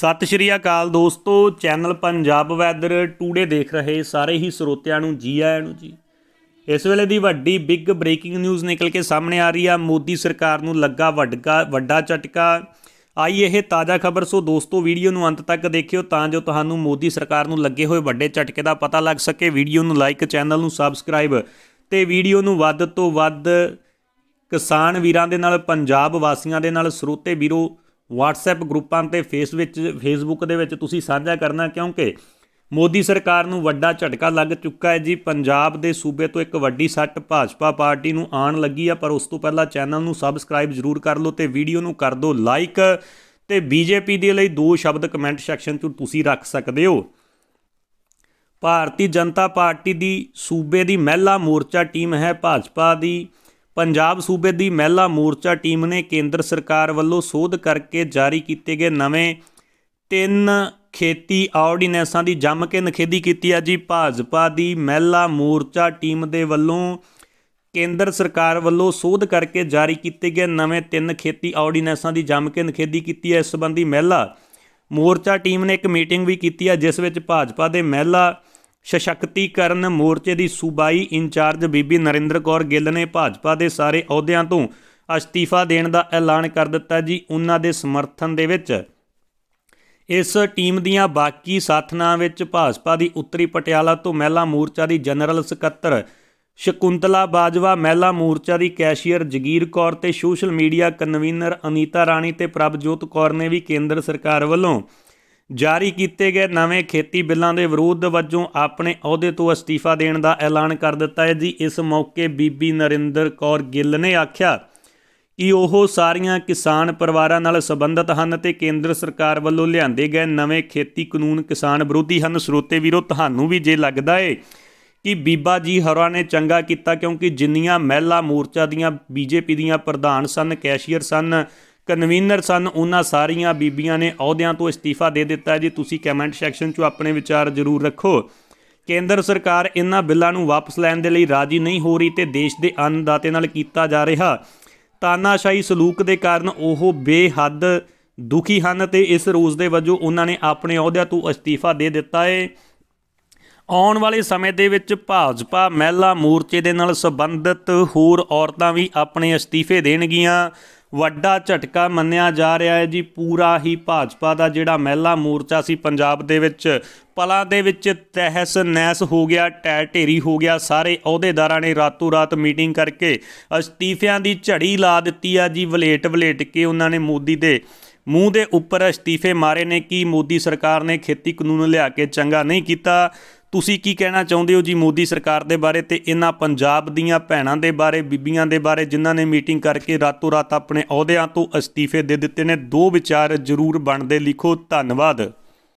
ਸਤਿ ਸ਼੍ਰੀ ਅਕਾਲ ਦੋਸਤੋ channel Punjab weather today ਦੇਖ ਰਹੇ ਸਾਰੇ ਹੀ ਸਰੋਤਿਆਂ ਨੂੰ ਜੀ ਆਇਆਂ ਨੂੰ ਜੀ ਇਸ ਵੇਲੇ ਦੀ ਵੱਡੀ ਬਿਗ ਬ੍ਰੇਕਿੰਗ ਨਿਊਜ਼ ਨਿਕਲ ਕੇ ਸਾਹਮਣੇ ਆ ਰਹੀ ਆ ਮੋਦੀ ਸਰਕਾਰ ਨੂੰ ਲੱਗਾ ਵੱਡਾ ਵੱਡਾ ਝਟਕਾ ਆਈ ਇਹ ਤਾਜ਼ਾ ਖਬਰ ਸੋ ਦੋਸਤੋ ਵੀਡੀਓ ਨੂੰ ਅੰਤ ਤੱਕ ਦੇਖਿਓ ਤਾਂ ਜੋ ਤੁਹਾਨੂੰ ਮੋਦੀ ਸਰਕਾਰ ਨੂੰ ਲੱਗੇ ਹੋਏ ਵੱਡੇ ਝਟਕੇ ਦਾ ਪਤਾ ਲੱਗ ਸਕੇ ਵੀਡੀਓ ਨੂੰ ਲਾਈਕ ਚੈਨਲ ਨੂੰ ਸਬਸਕ੍ਰਾਈਬ ਤੇ ਵੀਡੀਓ ਨੂੰ ਵੱਧ ਤੋਂ ਵੱਧ ਕਿਸਾਨ ਵੀਰਾਂ ਦੇ ਨਾਲ ਪੰਜਾਬ ਵਾਸੀਆਂ ਦੇ ਨਾਲ ਸਰੋਤੇ ਵੀਰੋ WhatsApp ਗਰੁੱਪਾਂ ਤੇ ਫੇਸ ਵਿੱਚ Facebook ਦੇ ਵਿੱਚ ਤੁਸੀਂ ਸਾਂਝਾ ਕਰਨਾ ਕਿਉਂਕਿ ਮੋਦੀ ਸਰਕਾਰ ਨੂੰ ਵੱਡਾ ਝਟਕਾ ਲੱਗ ਚੁੱਕਾ ਹੈ ਜੀ ਪੰਜਾਬ ਦੇ ਸੂਬੇ ਤੋਂ ਇੱਕ ਵੱਡੀ ਸੱਟ ਭਾਜਪਾ ਪਾਰਟੀ ਨੂੰ ਆਣ ਲੱਗੀ ਆ ਪਰ ਉਸ ਤੋਂ ਪਹਿਲਾਂ ਚੈਨਲ ਨੂੰ ਸਬਸਕ੍ਰਾਈਬ ਜ਼ਰੂਰ ਕਰ ਲਓ ਤੇ ਵੀਡੀਓ ਨੂੰ ਕਰ ਦਿਓ ਲਾਈਕ ਤੇ ਬੀਜੇਪੀ ਦੇ ਲਈ ਦੋ ਸ਼ਬਦ ਕਮੈਂਟ ਸੈਕਸ਼ਨ 'ਚ ਤੁਸੀਂ ਰੱਖ ਸਕਦੇ ਹੋ ਭਾਰਤੀ ਜਨਤਾ ਪਾਰਟੀ ਦੀ ਸੂਬੇ ਦੀ ਮਹਿਲਾ ਮੋਰਚਾ ਟੀਮ ਹੈ ਭਾਜਪਾ ਦੀ ਪੰਜਾਬ ਸੂਬੇ ਦੀ ਮਹਿਲਾ ਮੋਰਚਾ ਟੀਮ ਨੇ ਕੇਂਦਰ ਸਰਕਾਰ ਵੱਲੋਂ ਸੋਧ ਕਰਕੇ ਜਾਰੀ ਕੀਤੇ ਗਏ ਨਵੇਂ ਤਿੰਨ ਖੇਤੀ ਆਰਡੀਨੈਂਸਾਂ ਦੀ ਜੰਮ ਕੇ ਨਖੇਦੀ ਕੀਤੀ ਹੈ ਜੀ ਭਾਜਪਾ ਦੀ ਮਹਿਲਾ ਮੋਰਚਾ ਟੀਮ ਦੇ ਵੱਲੋਂ ਕੇਂਦਰ ਸਰਕਾਰ ਵੱਲੋਂ ਸੋਧ ਕਰਕੇ ਜਾਰੀ ਕੀਤੇ ਗਏ ਨਵੇਂ ਤਿੰਨ ਖੇਤੀ ਆਰਡੀਨੈਂਸਾਂ ਦੀ ਜੰਮ ਕੇ ਨਖੇਦੀ ਕੀਤੀ ਹੈ ਇਸ ਸੰਬੰਧੀ ਮਹਿਲਾ ਮੋਰਚਾ ਟੀਮ ਨੇ ਇੱਕ ਮੀਟਿੰਗ ਵੀ ਕੀਤੀ ਹੈ ਜਿਸ ਵਿੱਚ ਭਾਜਪਾ ਦੇ ਮਹਿਲਾ ਸਸ਼ਕਤੀਕਰਨ ਮੋਰਚੇ ਦੀ ਸੂਬਾਈ ਇੰਚਾਰਜ ਬੀਬੀ ਨਰਿੰਦਰ ਕੌਰ ਗਿੱਲ ਨੇ ਭਾਜਪਾ ਦੇ ਸਾਰੇ ਅਹੁਦਿਆਂ ਤੋਂ ਅਸਤੀਫਾ ਦੇਣ ਦਾ ਐਲਾਨ ਕਰ ਦਿੱਤਾ ਜੀ ਉਹਨਾਂ ਦੇ ਸਮਰਥਨ ਦੇ ਵਿੱਚ ਇਸ ਟੀਮ ਦੀਆਂ ਬਾਕੀ ਸਾਥਣਾਂ ਵਿੱਚ ਭਾਜਪਾ ਦੀ ਉੱਤਰੀ ਪਟਿਆਲਾ ਤੋਂ ਮਹਿਲਾ ਮੋਰਚਾ ਦੀ ਜਨਰਲ ਸਕੱਤਰ ਸ਼ਕੁੰਤਲਾ ਬਾਜਵਾ ਮਹਿਲਾ ਮੋਰਚਾ ਦੀ ਕੈਸ਼ੀਅਰ ਜਗੀਰ ਕੌਰ ਤੇ social media convener Anita Rani ਤੇ ਪ੍ਰਭਜੋਤ ਕੌਰ ਨੇ ਵੀ ਕੇਂਦਰ ਸਰਕਾਰ ਵੱਲੋਂ ਜਾਰੀ ਕੀਤੇ ਗਏ ਨਵੇਂ ਖੇਤੀ ਬਿੱਲਾਂ ਦੇ ਵਿਰੋਧ ਵਜੋਂ ਆਪਣੇ ਅਹੁਦੇ ਤੋਂ ਅਸਤੀਫਾ ਦੇਣ ਦਾ ਐਲਾਨ ਕਰ ਦਿੱਤਾ ਹੈ ਜੀ ਇਸ ਮੌਕੇ ਬੀਬੀ ਨਰਿੰਦਰ ਕੌਰ ਗਿੱਲ ਨੇ ਆਖਿਆ ਕਿ ਉਹ ਸਾਰੀਆਂ ਕਿਸਾਨ ਪਰਿਵਾਰਾਂ ਨਾਲ ਸੰਬੰਧਿਤ ਹਨ ਤੇ ਕੇਂਦਰ ਸਰਕਾਰ ਵੱਲੋਂ ਲਿਆਂਦੇ ਗਏ ਨਵੇਂ ਖੇਤੀ ਕਾਨੂੰਨ ਕਿਸਾਨ ਵਿਰੋਧੀ ਹਨ ਸਰੋਤੇ ਵੀਰੋ ਤੁਹਾਨੂੰ ਵੀ ਜੇ ਲੱਗਦਾ ਏ ਕਿ ਬੀਬਾ ਜੀ ਹਰਵਾ ਨੇ ਚੰਗਾ ਕੀਤਾ ਕਿਉਂਕਿ ਜਿੰਨੀਆਂ ਮਹਿਲਾ ਮੋਰਚਾ ਦੀਆਂ ਬੀਜੇਪੀ ਦੀਆਂ ਪ੍ਰਧਾਨ ਸਨ ਕੈਸ਼ੀਅਰ ਸਨ ਕਨਵੀਨਰ ਸਨ ਉਹਨਾਂ ਸਾਰੀਆਂ ਬੀਬੀਆਂ ਨੇ ਅਹੁਦਿਆਂ ਤੋਂ ਅਸਤੀਫਾ ਦੇ ਦਿੱਤਾ ਜੀ ਤੁਸੀਂ ਕਮੈਂਟ ਸੈਕਸ਼ਨ 'ਚ ਆਪਣੇ ਵਿਚਾਰ ਜ਼ਰੂਰ ਰੱਖੋ ਕੇਂਦਰ ਸਰਕਾਰ ਇਹਨਾਂ ਬਿੱਲਾਂ ਨੂੰ ਵਾਪਸ ਲੈਣ ਦੇ ਲਈ ਰਾਜੀ ਨਹੀਂ ਹੋ ਰਹੀ ਤੇ ਦੇਸ਼ ਦੇ ਅੰਨਦਾਤੇ ਨਾਲ ਕੀਤਾ ਜਾ ਰਿਹਾ ਤਾਨਾਸ਼ਾਹੀ ਸਲੂਕ ਦੇ ਕਾਰਨ ਉਹ ਬੇਹੱਦ ਦੁਖੀ ਹਨ ਤੇ ਇਸ ਰੋਜ਼ ਦੇ ਵਜੋਂ ਉਹਨਾਂ ਨੇ ਆਪਣੇ ਅਹੁਦਿਆਂ ਤੋਂ ਅਸਤੀਫਾ ਦੇ ਦਿੱਤਾ ਹੈ ਆਉਣ ਵਾਲੇ ਸਮੇਂ ਦੇ ਵਿੱਚ ਭਾਜਪਾ ਮਹਿਲਾ ਮੋਰਚੇ ਦੇ ਨਾਲ ਸੰਬੰਧਿਤ ਹੋਰ ਔਰਤਾਂ ਵੀ ਆਪਣੇ ਅਸਤੀਫੇ ਦੇਣਗੀਆਂ ਵੱਡਾ ਝਟਕਾ ਮੰਨਿਆ ਜਾ ਰਿਹਾ ਹੈ ਜੀ ਪੂਰਾ ਹੀ ਭਾਜਪਾ ਦਾ ਜਿਹੜਾ ਮਹਿਲਾ ਮੋਰਚਾ ਸੀ ਪੰਜਾਬ ਦੇ ਵਿੱਚ ਪਲਾਂ ਦੇ ਵਿੱਚ ਤਹਿਸ ਨੈਸ ਹੋ ਗਿਆ ਟੈ ਢੇਰੀ ਹੋ ਗਿਆ ਸਾਰੇ ਅਹੁਦੇਦਾਰਾਂ ਨੇ ਰਾਤੋ ਰਾਤ ਮੀਟਿੰਗ ਕਰਕੇ ਅਸਤੀਫਿਆਂ ਦੀ ਝੜੀ ਲਾ ਦਿੱਤੀ ਆ ਜੀ ਵਲੇਟ ਵਲੇਟ ਕੇ ਉਹਨਾਂ ਨੇ ਮੋਦੀ ਦੇ ਮੂੰਹ ਦੇ ਉੱਪਰ ਅਸਤੀਫੇ ਮਾਰੇ ਨੇ ਕਿ ਮੋਦੀ ਸਰਕਾਰ ਨੇ ਖੇਤੀ ਕਾਨੂੰਨ ਲਿਆ ਕੇ ਚੰਗਾ ਨਹੀਂ ਕੀਤਾ ਤੁਸੀਂ ਕੀ ਕਹਿਣਾ ਚਾਹੁੰਦੇ ਹੋ ਜੀ ਮੋਦੀ ਸਰਕਾਰ ਦੇ ਬਾਰੇ ਤੇ ਇਹਨਾਂ ਪੰਜਾਬ ਦੀਆਂ ਭੈਣਾਂ ਦੇ ਬਾਰੇ ਬੀਬੀਆਂ ਦੇ ਬਾਰੇ ਜਿਨ੍ਹਾਂ ਨੇ ਮੀਟਿੰਗ ਕਰਕੇ ਰਾਤੋ ਰਾਤ ਆਪਣੇ ਅਹੁਦਿਆਂ ਤੋਂ ਅਸਤੀਫੇ ਦੇ ਦਿੱਤੇ ਨੇ ਦੋ ਵਿਚਾਰ ਜ਼ਰੂਰ ਬਣਦੇ ਲਿਖੋ ਧੰਨਵਾਦ